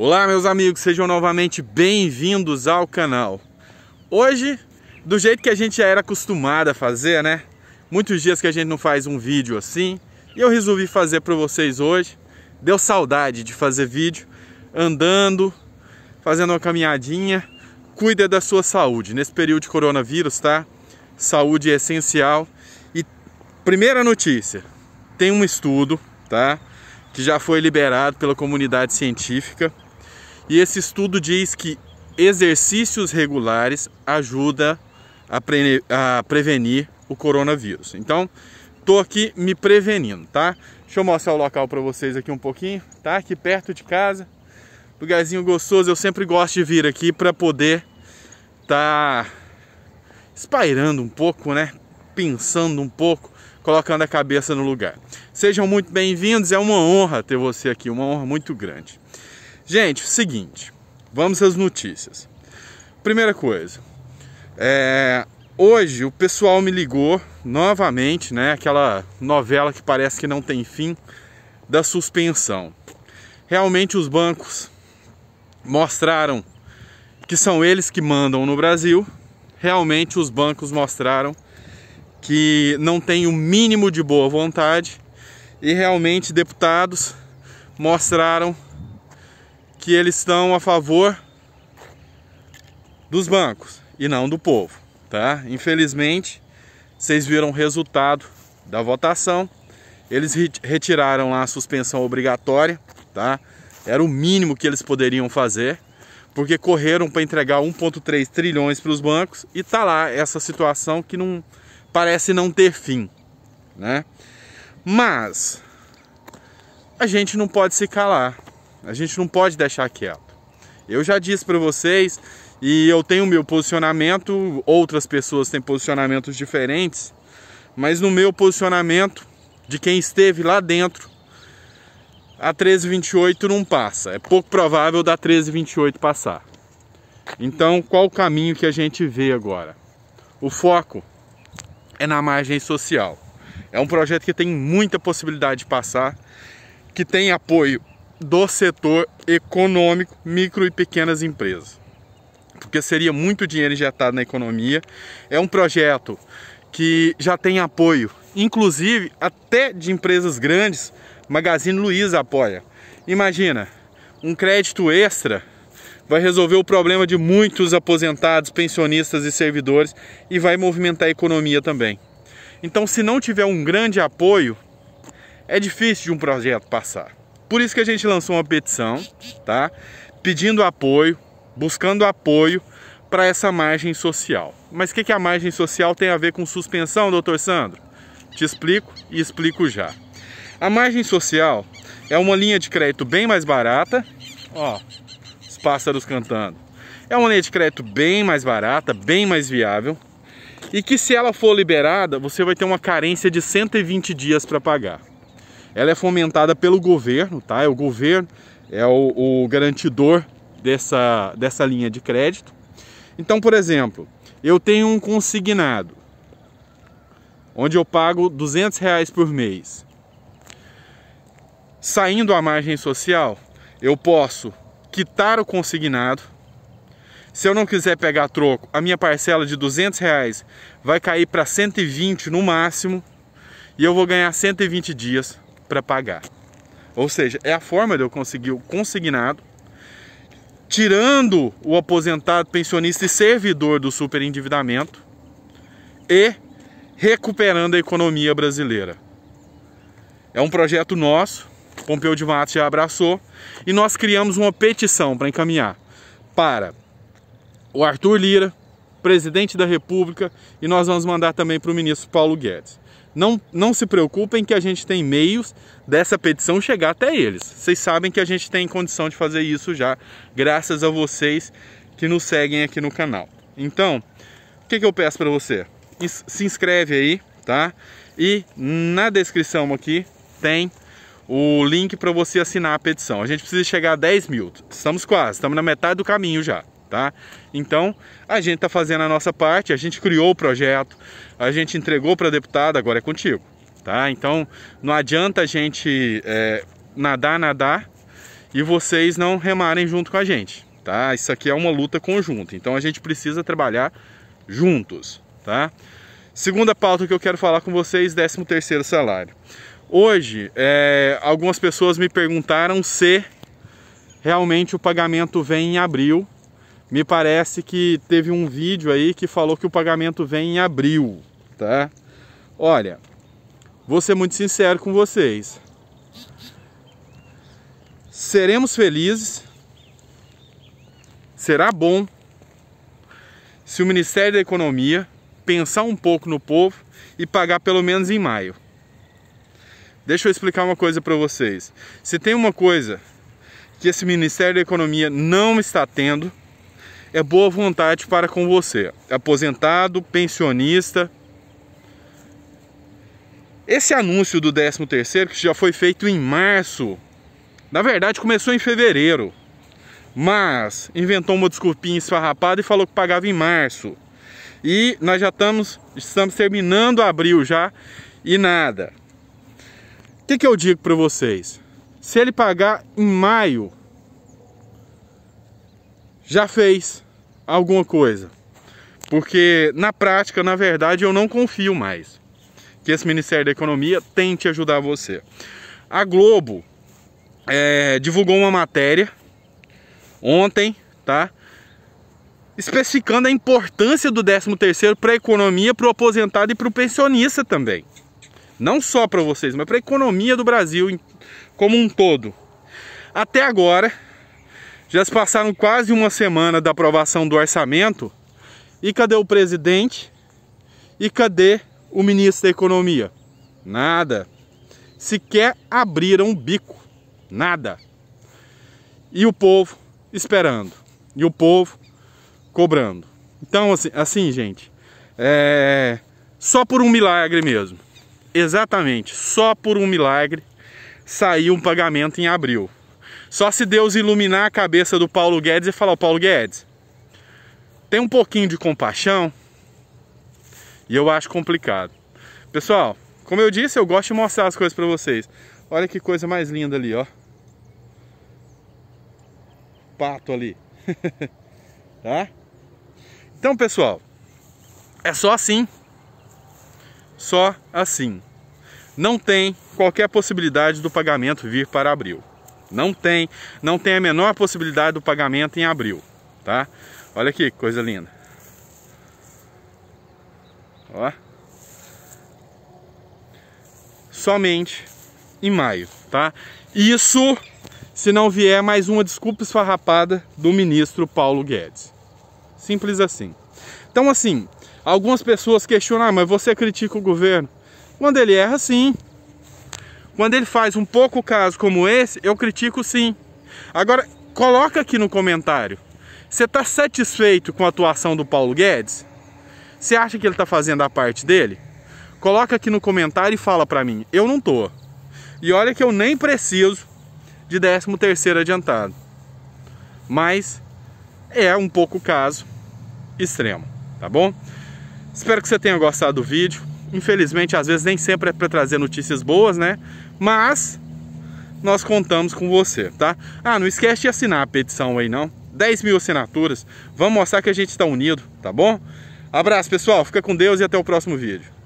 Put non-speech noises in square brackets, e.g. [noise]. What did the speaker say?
Olá meus amigos, sejam novamente bem-vindos ao canal. Hoje, do jeito que a gente já era acostumado a fazer, né? Muitos dias que a gente não faz um vídeo assim, e eu resolvi fazer para vocês hoje. Deu saudade de fazer vídeo andando, fazendo uma caminhadinha. Cuida da sua saúde nesse período de coronavírus, tá? Saúde é essencial. E primeira notícia, tem um estudo, tá? Que já foi liberado pela comunidade científica e esse estudo diz que exercícios regulares ajuda a, pre a prevenir o coronavírus. Então, tô aqui me prevenindo, tá? Deixa eu mostrar o local para vocês aqui um pouquinho, tá? Aqui perto de casa. Lugarzinho gostoso, eu sempre gosto de vir aqui para poder tá espairando um pouco, né? Pensando um pouco, colocando a cabeça no lugar. Sejam muito bem-vindos, é uma honra ter você aqui, uma honra muito grande. Gente, seguinte, vamos às notícias. Primeira coisa, é, hoje o pessoal me ligou novamente, né? Aquela novela que parece que não tem fim da suspensão. Realmente os bancos mostraram que são eles que mandam no Brasil. Realmente os bancos mostraram que não tem o mínimo de boa vontade e realmente deputados mostraram que eles estão a favor dos bancos e não do povo, tá? Infelizmente, vocês viram o resultado da votação. Eles retiraram lá a suspensão obrigatória, tá? Era o mínimo que eles poderiam fazer, porque correram para entregar 1.3 trilhões para os bancos e tá lá essa situação que não parece não ter fim, né? Mas a gente não pode se calar. A gente não pode deixar quieto. Eu já disse para vocês e eu tenho meu posicionamento, outras pessoas têm posicionamentos diferentes, mas no meu posicionamento de quem esteve lá dentro, a 1328 não passa. É pouco provável da 1328 passar. Então, qual o caminho que a gente vê agora? O foco é na margem social. É um projeto que tem muita possibilidade de passar, que tem apoio do setor econômico, micro e pequenas empresas. Porque seria muito dinheiro injetado na economia. É um projeto que já tem apoio, inclusive até de empresas grandes. Magazine Luiza apoia. Imagina, um crédito extra vai resolver o problema de muitos aposentados, pensionistas e servidores e vai movimentar a economia também. Então, se não tiver um grande apoio, é difícil de um projeto passar. Por isso que a gente lançou uma petição, tá? Pedindo apoio, buscando apoio para essa margem social. Mas o que, que a margem social tem a ver com suspensão, doutor Sandro? Te explico e explico já. A margem social é uma linha de crédito bem mais barata, ó, os pássaros cantando. É uma linha de crédito bem mais barata, bem mais viável, e que se ela for liberada, você vai ter uma carência de 120 dias para pagar. Ela é fomentada pelo governo, tá? É o governo, é o, o garantidor dessa, dessa linha de crédito. Então, por exemplo, eu tenho um consignado, onde eu pago 200 reais por mês. Saindo a margem social, eu posso quitar o consignado. Se eu não quiser pegar troco, a minha parcela de 200 reais vai cair para 120 no máximo e eu vou ganhar 120 dias para pagar. Ou seja, é a forma de eu conseguir o consignado, tirando o aposentado, pensionista e servidor do superendividamento e recuperando a economia brasileira. É um projeto nosso, Pompeu de Matos já abraçou, e nós criamos uma petição para encaminhar para o Arthur Lira, presidente da República, e nós vamos mandar também para o ministro Paulo Guedes. Não, não se preocupem que a gente tem meios dessa petição chegar até eles. Vocês sabem que a gente tem condição de fazer isso já, graças a vocês que nos seguem aqui no canal. Então, o que, que eu peço para você? Se inscreve aí, tá? E na descrição aqui tem o link para você assinar a petição. A gente precisa chegar a 10 mil. Estamos quase, estamos na metade do caminho já tá? Então, a gente está fazendo a nossa parte, a gente criou o projeto, a gente entregou para a deputada, agora é contigo, tá? Então, não adianta a gente é, nadar, nadar e vocês não remarem junto com a gente, tá? Isso aqui é uma luta conjunta, então a gente precisa trabalhar juntos, tá? Segunda pauta que eu quero falar com vocês, 13 terceiro salário. Hoje, é, algumas pessoas me perguntaram se realmente o pagamento vem em abril me parece que teve um vídeo aí que falou que o pagamento vem em abril, tá? Olha, vou ser muito sincero com vocês. Seremos felizes, será bom se o Ministério da Economia pensar um pouco no povo e pagar pelo menos em maio. Deixa eu explicar uma coisa para vocês. Se tem uma coisa que esse Ministério da Economia não está tendo, é boa vontade para com você. Aposentado, pensionista. Esse anúncio do 13º que já foi feito em março, na verdade começou em fevereiro, mas inventou uma desculpinha esfarrapada e falou que pagava em março. E nós já estamos, estamos terminando abril já e nada. O que, que eu digo para vocês? Se ele pagar em maio, já fez alguma coisa. Porque na prática, na verdade, eu não confio mais que esse Ministério da Economia tente ajudar você. A Globo é, divulgou uma matéria ontem, tá? Especificando a importância do 13 terceiro para a economia, para o aposentado e para o pensionista também. Não só para vocês, mas para a economia do Brasil como um todo. Até agora, já se passaram quase uma semana da aprovação do orçamento. E cadê o presidente? E cadê o ministro da Economia? Nada. Sequer abriram o bico. Nada. E o povo esperando. E o povo cobrando. Então, assim, assim gente, é... só por um milagre mesmo. Exatamente, só por um milagre saiu um pagamento em abril. Só se Deus iluminar a cabeça do Paulo Guedes e falar: Paulo Guedes, tem um pouquinho de compaixão. E eu acho complicado. Pessoal, como eu disse, eu gosto de mostrar as coisas para vocês. Olha que coisa mais linda ali, ó. Pato ali. [laughs] tá? Então, pessoal, é só assim. Só assim. Não tem qualquer possibilidade do pagamento vir para abril. Não tem, não tem a menor possibilidade do pagamento em abril, tá? Olha aqui, que coisa linda. Ó. Somente em maio, tá? Isso se não vier mais uma desculpa esfarrapada do ministro Paulo Guedes. Simples assim. Então assim, algumas pessoas questionam, ah, mas você critica o governo. Quando ele erra, sim. Quando ele faz um pouco caso como esse, eu critico sim. Agora, coloca aqui no comentário. Você está satisfeito com a atuação do Paulo Guedes? Você acha que ele está fazendo a parte dele? Coloca aqui no comentário e fala para mim. Eu não tô. E olha que eu nem preciso de 13 terceiro adiantado. Mas é um pouco caso extremo, tá bom? Espero que você tenha gostado do vídeo. Infelizmente, às vezes nem sempre é para trazer notícias boas, né? Mas nós contamos com você, tá? Ah, não esquece de assinar a petição aí não. 10 mil assinaturas. Vamos mostrar que a gente está unido, tá bom? Abraço, pessoal. Fica com Deus e até o próximo vídeo.